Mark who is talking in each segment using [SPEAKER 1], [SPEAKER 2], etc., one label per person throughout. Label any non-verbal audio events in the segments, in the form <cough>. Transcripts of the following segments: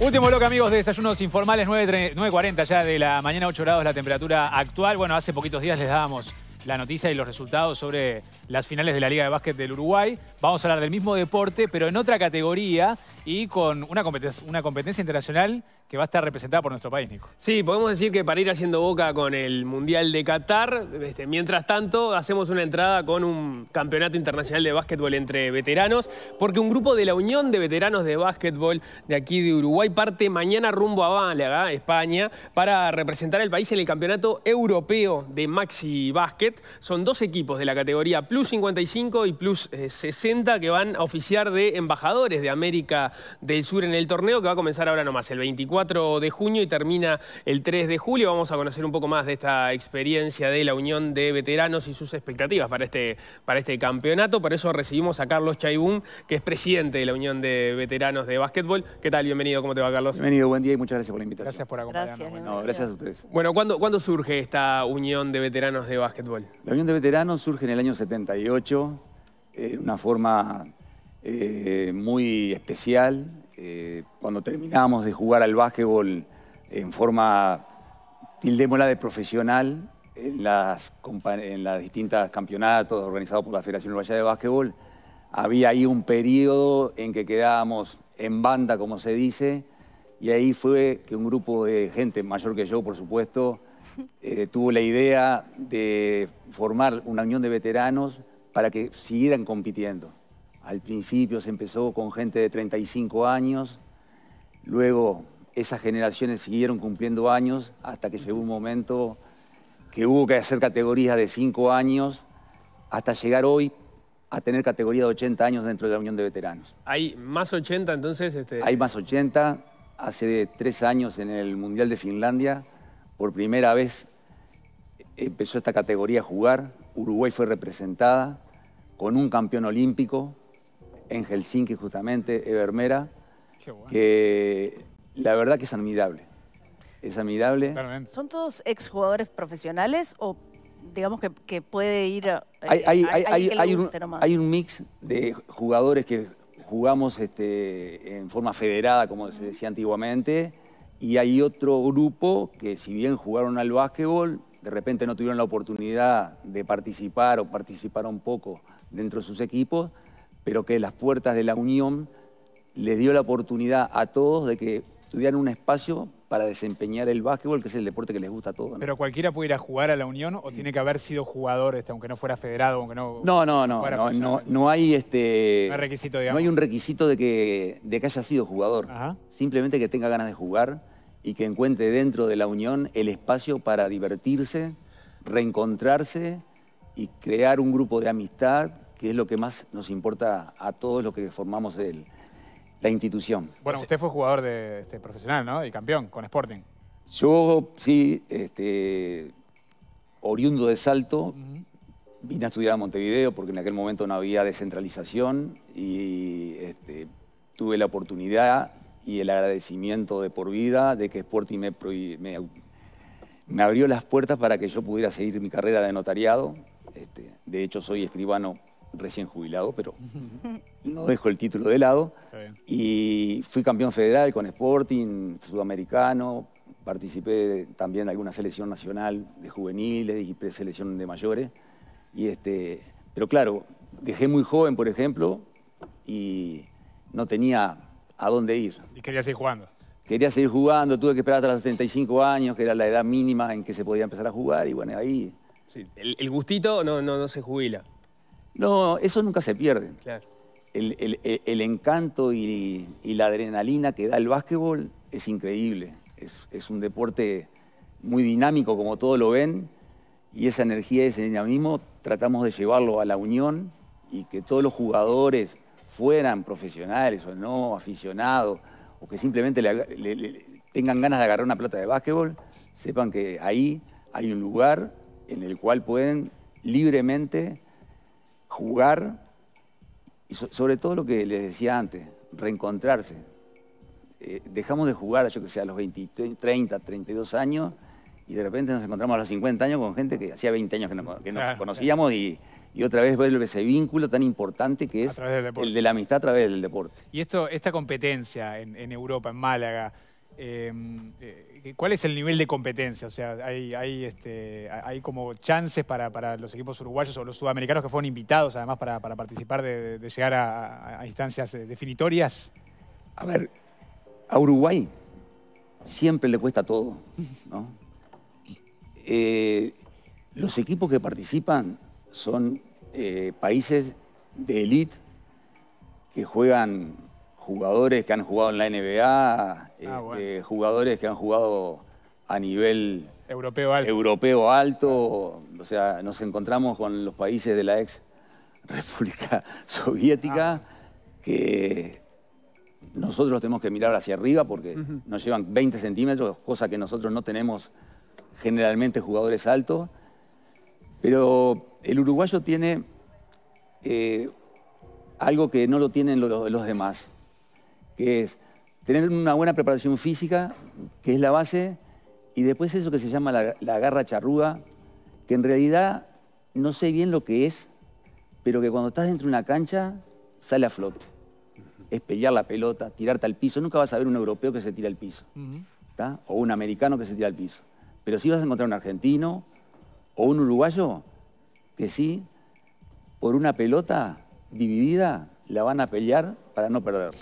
[SPEAKER 1] Último bloque, amigos, de desayunos informales, 9.40 ya de la mañana, 8 grados la temperatura actual. Bueno, hace poquitos días les dábamos la noticia y los resultados sobre las finales de la Liga de Básquet del Uruguay. Vamos a hablar del mismo deporte, pero en otra categoría y con una competencia, una competencia internacional que va a estar representada por nuestro país, Nico.
[SPEAKER 2] Sí, podemos decir que para ir haciendo boca con el Mundial de Qatar, este, mientras tanto hacemos una entrada con un campeonato internacional de básquetbol entre veteranos, porque un grupo de la Unión de Veteranos de Básquetbol de aquí de Uruguay parte mañana rumbo a Bálaga, España, para representar al país en el Campeonato Europeo de Maxi Básquet. Son dos equipos de la categoría Plus 55 y Plus 60 eh, que van a oficiar de embajadores de América del Sur en el torneo que va a comenzar ahora nomás, el 24 4 de junio y termina el 3 de julio. Vamos a conocer un poco más de esta experiencia de la Unión de Veteranos y sus expectativas para este, para este campeonato. Por eso recibimos a Carlos Chaibún, que es presidente de la Unión de Veteranos de Básquetbol. ¿Qué tal? Bienvenido. ¿Cómo te va, Carlos? Bienvenido, buen día
[SPEAKER 3] y muchas gracias por la invitación. Gracias por acompañarnos. Gracias, a ustedes.
[SPEAKER 2] Bueno, ¿cuándo, surge esta Unión de Veteranos de Básquetbol?
[SPEAKER 3] La Unión de Veteranos surge en el año 78 en una forma eh, muy especial. Eh, cuando terminábamos de jugar al básquetbol en forma, tildémosla de profesional, en las, en distintas campeonatos organizados por la Federación Uruguaya de Básquetbol, había ahí un periodo en que quedábamos en banda, como se dice, y ahí fue que un grupo de gente mayor que yo, por supuesto, <laughs> eh, tuvo la idea de formar una unión de veteranos para que siguieran compitiendo. Al principio se empezó con gente de 35 años, luego esas generaciones siguieron cumpliendo años hasta que llegó un momento que hubo que hacer categorías de 5 años hasta llegar hoy a tener categoría de 80 años dentro de la Unión de Veteranos.
[SPEAKER 2] ¿Hay más 80 entonces? Este? Hay
[SPEAKER 3] más 80. Hace tres años en el Mundial de Finlandia, por primera vez empezó esta categoría a jugar. Uruguay fue representada con un campeón olímpico, en Helsinki justamente, Evermera, que la verdad que es admirable. Es admirable.
[SPEAKER 4] ¿Son todos exjugadores profesionales o digamos que, puede ir a, eh, hay, un, hay, un,
[SPEAKER 3] mix de jugadores que jugamos este, en forma federada, como se decía antiguamente, y hay otro grupo que si bien jugaron al básquetbol, de repente no tuvieron la oportunidad de participar o participaron poco dentro de sus equipos pero que las puertas de la Unión les dio la oportunidad a todos de que tuvieran un espacio para desempeñar el básquetbol, que es el deporte que les gusta a todos.
[SPEAKER 1] ¿Pero cualquiera puede ir a jugar a la Unión o tiene que haber sido jugador, este, aunque no fuera federado, aunque no... No,
[SPEAKER 3] no, no, no, hay este... un requisito de que, de que haya sido jugador. Simplemente que tenga ganas de jugar y que encuentre dentro de la Unión el espacio para divertirse, reencontrarse y crear un grupo de amistad que es lo que más nos importa a todos los que formamos la institución.
[SPEAKER 1] Bueno, usted fue jugador este, profesional, ¿no? Y campeón con Sporting.
[SPEAKER 3] Yo, sí, este, oriundo de Salto, vine a estudiar a Montevideo porque en aquel momento no había descentralización y este, tuve la oportunidad y el agradecimiento de por vida de que Sporting me, abrió las puertas para que yo pudiera seguir mi carrera de notariado. de hecho, soy escribano recién jubilado, pero <laughs> no dejo el título de lado. Y fui campeón federal con Sporting, sudamericano, participé también en alguna selección nacional de juveniles y preselección de mayores. Y este, pero claro, dejé muy joven, por ejemplo, y no tenía a dónde ir. Y quería seguir jugando. Quería seguir jugando, tuve que esperar hasta los 35 años, que era la edad mínima en que se podía empezar a jugar, y bueno, ahí...
[SPEAKER 2] el, gustito no, no, no se jubila.
[SPEAKER 3] No, eso nunca se pierde. El, encanto y, la adrenalina que da el básquetbol es increíble. Es, un deporte muy dinámico, como todos lo ven, y esa energía, ese dinamismo, tratamos de llevarlo a la unión y que todos los jugadores, fueran profesionales o no, aficionados, o que simplemente tengan ganas de agarrar una plata de básquetbol, sepan que ahí hay un lugar en el cual pueden libremente jugar y sobre todo lo que les decía antes, reencontrarse. Eh, dejamos de jugar, yo que sé, a los 20, 30, 32 años y de repente nos encontramos a los 50 años con gente que hacía 20 años que, no, nos conocíamos y, otra vez vuelve ese vínculo tan importante que es el de la amistad a través del deporte.
[SPEAKER 1] Y esto, esta competencia en Europa, en Málaga, Em, eh, ¿cuál es el nivel de competencia? O sea, ¿hay, este, como chances para, los equipos uruguayos o los sudamericanos que fueron invitados además para, participar de, llegar a, instancias eh, definitorias?
[SPEAKER 3] A ver, a Uruguay siempre le cuesta todo, eh, los equipos que participan son países de élite que juegan jugadores que han jugado en la NBA, ah, este, jugadores que han jugado a nivel europeo alto. O sea, nos encontramos con los países de la ex República <laughs> Soviética ah. que nosotros tenemos que mirar hacia arriba porque nos llevan 20 centímetros, cosa que nosotros no tenemos generalmente jugadores altos. Pero el uruguayo tiene eh, algo que no lo tienen los demás que es tener una buena preparación física, que es la base, y después eso que se llama la, garra charrúa, que en realidad no sé bien lo que es, pero que cuando estás dentro de una cancha sale a flote. Es pelear la pelota, tirarte al piso. Nunca vas a ver un europeo que se tira al piso, o un americano que se tira al piso. Pero sí vas a encontrar un argentino o un uruguayo que sí, por una pelota dividida, la van a pelear para no perderla.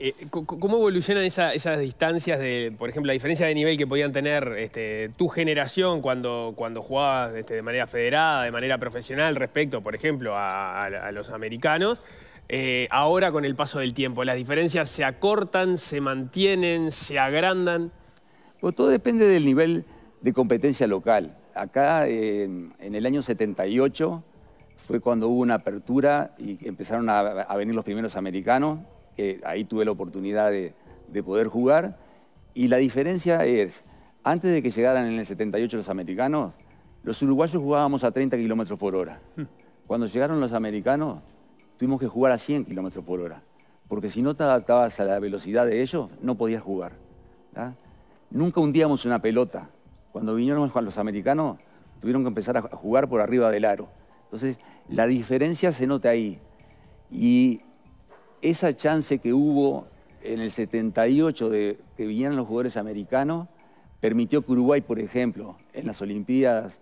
[SPEAKER 2] Eh, ¿Cómo evolucionan esas distancias de, por ejemplo, la diferencia de nivel que podían tener este, tu generación cuando, cuando jugabas este, de manera federada, de manera profesional, respecto, por ejemplo, a, los americanos? Eh, ahora con el paso del tiempo, ¿las diferencias se acortan, se mantienen, se agrandan?
[SPEAKER 3] Pues todo depende del nivel de competencia local. Acá, en el año 78, fue cuando hubo una apertura y empezaron a venir los primeros americanos ahí tuve la oportunidad de, poder jugar. Y la diferencia es, antes de que llegaran en el 78 los americanos, los uruguayos jugábamos a 30 kilómetros por hora. Hmm. Cuando llegaron los americanos, tuvimos que jugar a 100 kilómetros por hora. Porque si no te adaptabas a la velocidad de ellos, no podías jugar. Nunca hundíamos una pelota. Cuando vinieron los americanos, tuvieron que empezar a jugar por arriba del aro. Entonces, la diferencia se nota ahí. Y esa chance que hubo en el 78 de que vinieran los jugadores americanos permitió que Uruguay, por ejemplo, en las Olimpiadas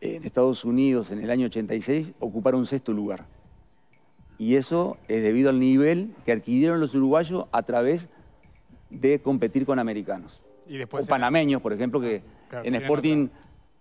[SPEAKER 3] en Estados Unidos en el año 86 ocupara un sexto lugar. Y eso es debido al nivel que adquirieron los uruguayos a través de competir con americanos.
[SPEAKER 1] Y o panameños, por ejemplo, que ah, en
[SPEAKER 3] Sporting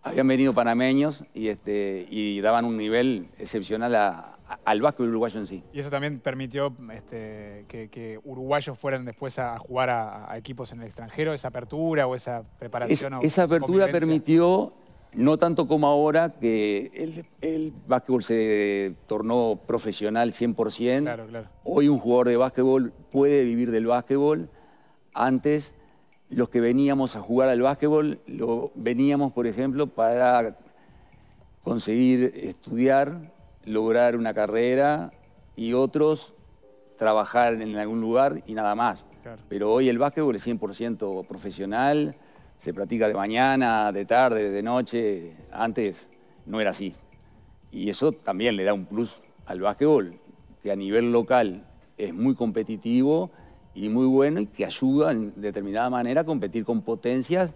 [SPEAKER 3] habían venido panameños y, este, y daban un nivel excepcional a, al básquet uruguayo en sí.
[SPEAKER 1] Y eso también permitió este, que, uruguayos fueran después a jugar a, equipos en el extranjero, esa apertura o esa preparación. esa apertura
[SPEAKER 3] permitió, no tanto como ahora, que el, básquetbol se tornó profesional 100%. Hoy un jugador de básquetbol puede vivir del básquetbol. Antes los que veníamos a jugar al básquetbol, lo veníamos, por ejemplo, para conseguir estudiar lograr una carrera y otros trabajar en algún lugar y nada más. Pero hoy el básquetbol es 100% profesional, se practica de mañana, de tarde, de noche. Antes no era así. Y eso también le da un plus al básquetbol, que a nivel local es muy competitivo y muy bueno y que ayuda en determinada manera a competir con potencias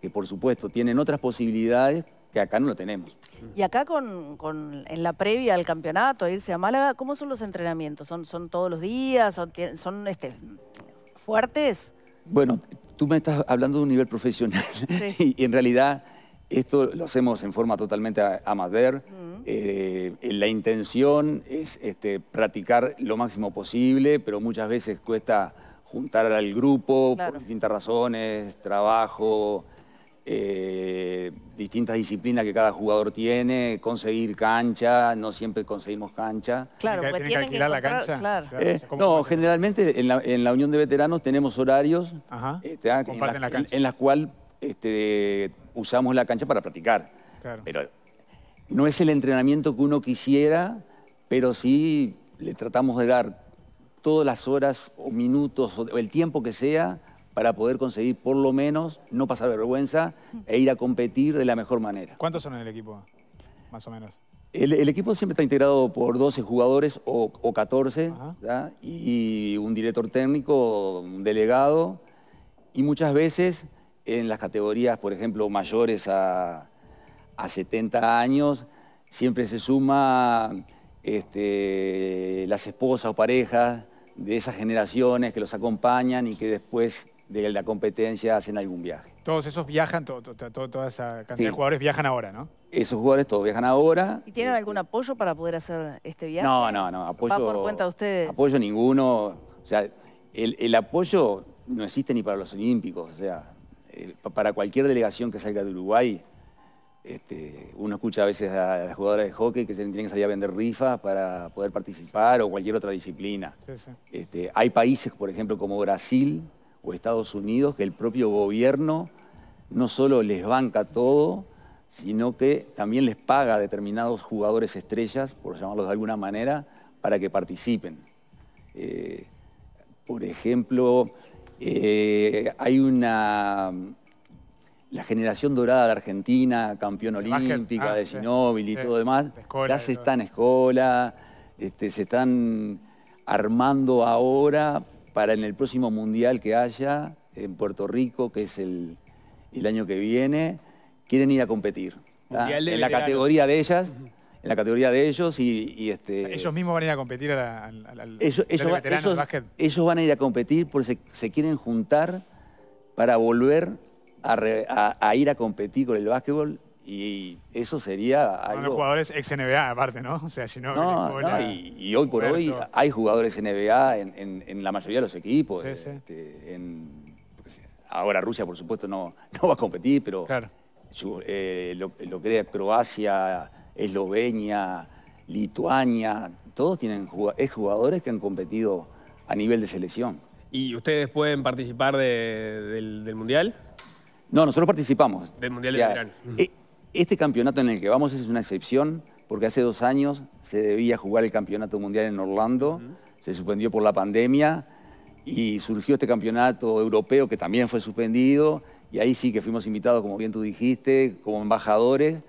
[SPEAKER 3] que por supuesto tienen otras posibilidades que acá no lo tenemos.
[SPEAKER 4] Y acá en la previa al campeonato, irse a Málaga, ¿cómo son los entrenamientos? ¿Son, son todos los días? ¿Son, este, fuertes?
[SPEAKER 3] Bueno, tú me estás hablando de un nivel profesional <laughs> y, en realidad esto lo hacemos en forma totalmente amateur. Eh, la intención es este, practicar lo máximo posible, pero muchas veces cuesta juntar al grupo por distintas razones, trabajo, eh, distintas disciplinas que cada jugador tiene, conseguir cancha, no siempre conseguimos cancha. Claro, tienen que alquilar la cancha. Claro. Eh, no, generalmente en la, Unión de Veteranos tenemos horarios este, ah, en, la, las cuales este, usamos la cancha para practicar. Pero no es el entrenamiento que uno quisiera, pero sí le tratamos de dar todas las horas o minutos o el tiempo que sea para poder conseguir por lo menos no pasar vergüenza e ir a competir de la mejor manera.
[SPEAKER 1] ¿Cuántos son en el equipo, más o menos?
[SPEAKER 3] El, equipo siempre está integrado por 12 jugadores o, 14, y un director técnico, un delegado, y muchas veces en las categorías, por ejemplo, mayores a, 70 años, siempre se suma este, las esposas o parejas de esas generaciones que los acompañan y que después de la competencia hacen algún viaje.
[SPEAKER 1] Todos esos viajan, todo, toda esa cantidad de jugadores
[SPEAKER 3] viajan ahora, ¿no? Esos jugadores todos viajan ahora.
[SPEAKER 4] ¿Y tienen eh, algún eh. apoyo para poder hacer este viaje? No, no,
[SPEAKER 3] no. ¿Va por cuenta de ustedes? Apoyo ninguno. O sea, el, apoyo no existe ni para los olímpicos. O sea, para cualquier delegación que salga de Uruguay, este, uno escucha a veces a las jugadoras de hockey que se tienen que salir a vender rifas para poder participar o cualquier otra disciplina. Sí, sí. Este, hay países, por ejemplo, como Brasil, o Estados Unidos, que el propio gobierno no solo les banca todo, sino que también les paga a determinados jugadores estrellas, por llamarlos de alguna manera, para que participen. Eh, por ejemplo, eh, hay una... La generación dorada de Argentina, campeón olímpica ah, de Ginóbili y todo demás, ya se está en escuela, este, se están armando ahora para en el próximo mundial que haya en Puerto Rico, que es el, año que viene, quieren ir a competir.
[SPEAKER 1] En la categoría
[SPEAKER 3] de ellas, en la categoría de ellos y, este... ellos mismos
[SPEAKER 1] van a ir a competir al, al, al ellos, ellos,
[SPEAKER 3] van a ir a competir porque se, quieren juntar para volver a, a ir a competir con el básquetbol y eso sería algo... jugadores
[SPEAKER 1] ex-NBA aparte, ¿no? <laughs> O sea, si no, no,
[SPEAKER 3] y, hoy por hoy hay jugadores NBA en, la mayoría de los equipos. Este, pues, ahora Rusia, por supuesto, no, <laughs> no va a competir, pero eh, lo, que Croacia, Eslovenia, Lituania, todos tienen jugadores que han competido a nivel de selección.
[SPEAKER 2] ¿Y ustedes pueden participar del, Mundial? No, nosotros participamos. Del Mundial de eh,
[SPEAKER 3] este campeonato en el que vamos es una excepción porque hace dos años se debía jugar el campeonato mundial en Orlando, se suspendió por la pandemia y surgió este campeonato europeo que también fue suspendido y ahí sí que fuimos invitados, como bien tú dijiste, como embajadores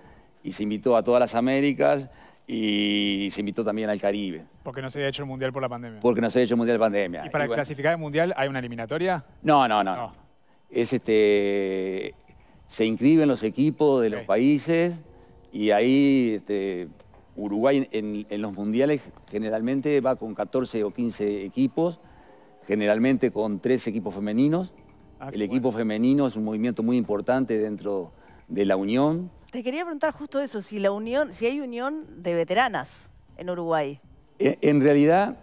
[SPEAKER 3] y se invitó a todas las Américas y se invitó también al Caribe.
[SPEAKER 1] Porque no se había hecho el Mundial por la pandemia.
[SPEAKER 3] Porque no se había hecho el Mundial por pandemia. ¿Y para clasificar
[SPEAKER 1] el Mundial hay una eliminatoria?
[SPEAKER 3] no, no. no. Es este se inscriben los equipos de los países y ahí este, Uruguay en, los mundiales generalmente va con 14 o 15 equipos, generalmente con tres equipos femeninos. Ah, el equipo femenino es un movimiento muy importante dentro de la Unión.
[SPEAKER 4] Te quería preguntar justo eso, si la Unión, si hay unión de veteranas en Uruguay.
[SPEAKER 3] En, realidad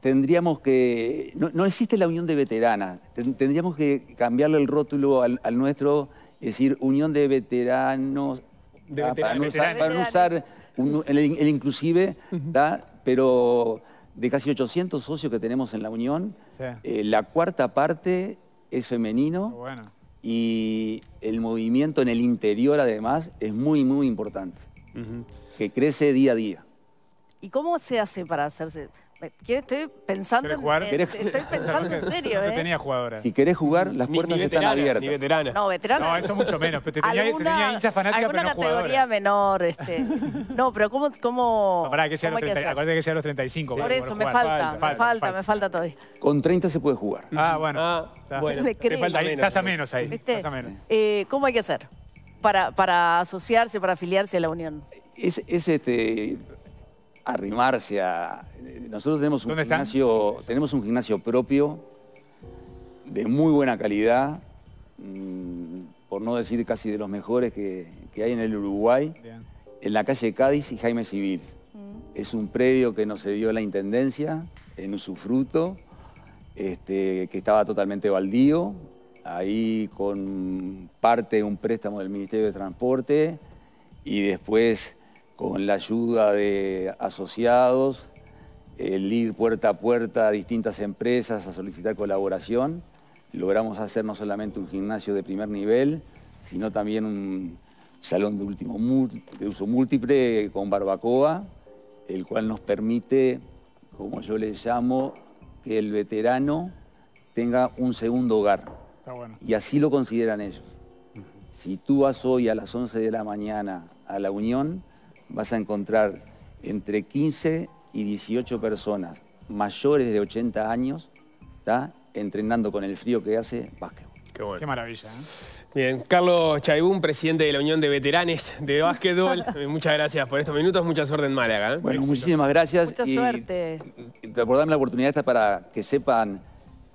[SPEAKER 3] tendríamos que no, existe la unión de veteranas. Tendríamos que cambiarle el rótulo al nuestro es decir, unión de veteranos, ah, para, no usar, el, inclusive, pero de casi 800 socios que tenemos en la unión, eh, la cuarta parte es femenino y el movimiento en el interior además es muy, muy importante, que crece día a día.
[SPEAKER 4] ¿Y cómo se hace para hacerse? Eh, estoy pensando, en, <laughs>
[SPEAKER 1] serio. ¿eh? tenía
[SPEAKER 3] jugadoras. Si querés jugar, las puertas
[SPEAKER 1] están abiertas.
[SPEAKER 2] No, veterana. No, eso mucho menos. Pero te tenía, tenía hincha
[SPEAKER 4] fanática, pero no categoría menor. Este. No, pero ¿cómo...? cómo que sea los acuérdate
[SPEAKER 3] que sea los 35. Por eso, me falta, me falta, me falta, todavía. Con 30 se puede jugar.
[SPEAKER 2] Ah, bueno. Ah,
[SPEAKER 3] falta, estás a menos ahí.
[SPEAKER 4] Eh, ¿Cómo hay que hacer para, para asociarse, para afiliarse a la Unión?
[SPEAKER 3] Es, es este arrimarse a... Nosotros tenemos un, gimnasio, tenemos un gimnasio propio, de muy buena calidad, mm, por no decir casi de los mejores que, hay en el Uruguay, en la calle Cádiz y Jaime Civil. Mm. Es un predio que nos dio la Intendencia en usufruto, este, que estaba totalmente baldío, ahí con parte de un préstamo del Ministerio de Transporte y después con la ayuda de asociados, el ir puerta a puerta a distintas empresas a solicitar colaboración. Logramos hacer no solamente un gimnasio de primer nivel, sino también un salón de, último, uso múltiple con barbacoa, el cual nos permite, como yo le llamo, que el veterano tenga un segundo hogar. Y así lo consideran ellos. Si tú vas hoy a las 11 de la mañana a la Unión, vas a encontrar entre 15 y 18 personas mayores de 80 años está entrenando con el frío que hace
[SPEAKER 2] básquetbol. Qué, maravilla. ¿eh? Bien, Carlos Chaibún, presidente de la Unión de Veteranes de Básquetbol. <laughs> Eh, muchas gracias por estos minutos, mucha suerte en Málaga. ¿eh?
[SPEAKER 4] Bueno, muchísimas
[SPEAKER 3] gracias. Mucha suerte. suerte. darme la oportunidad esta para que sepan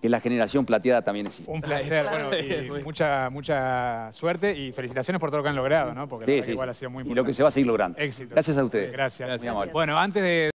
[SPEAKER 3] que la generación plateada también existe.
[SPEAKER 1] Un placer, bueno, y mucha, mucha suerte y felicitaciones por todo lo que han logrado, ¿no? Porque igual ha sido muy importante.
[SPEAKER 3] Y lo que se va a seguir logrando. Éxito. Gracias a ustedes.
[SPEAKER 1] Gracias. Gracias. Bueno, antes de...